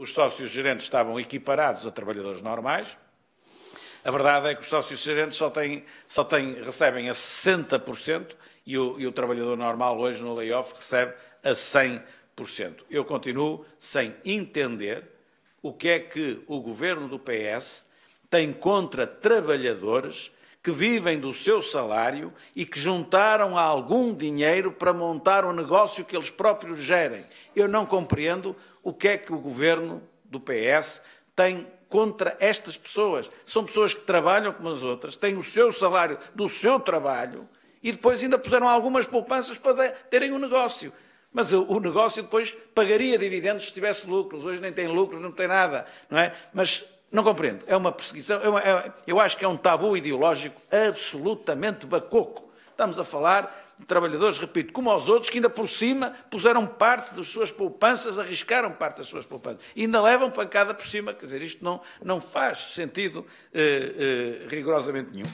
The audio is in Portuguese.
os sócios gerentes estavam equiparados a trabalhadores normais. A verdade é que os sócios gerentes só, têm, só têm, recebem a 60% e o, e o trabalhador normal hoje no layoff recebe a 100%. Eu continuo sem entender o que é que o governo do PS tem contra trabalhadores que vivem do seu salário e que juntaram algum dinheiro para montar o um negócio que eles próprios gerem. Eu não compreendo o que é que o governo do PS tem contra estas pessoas. São pessoas que trabalham como as outras, têm o seu salário do seu trabalho e depois ainda puseram algumas poupanças para terem um negócio. Mas o negócio depois pagaria dividendos se tivesse lucros. Hoje nem tem lucros, não tem nada, não é? Mas não compreendo. É uma perseguição, é uma, é, eu acho que é um tabu ideológico absolutamente bacoco. Estamos a falar de trabalhadores, repito, como aos outros, que ainda por cima puseram parte das suas poupanças, arriscaram parte das suas poupanças. E ainda levam pancada por cima. Quer dizer, isto não, não faz sentido eh, eh, rigorosamente nenhum.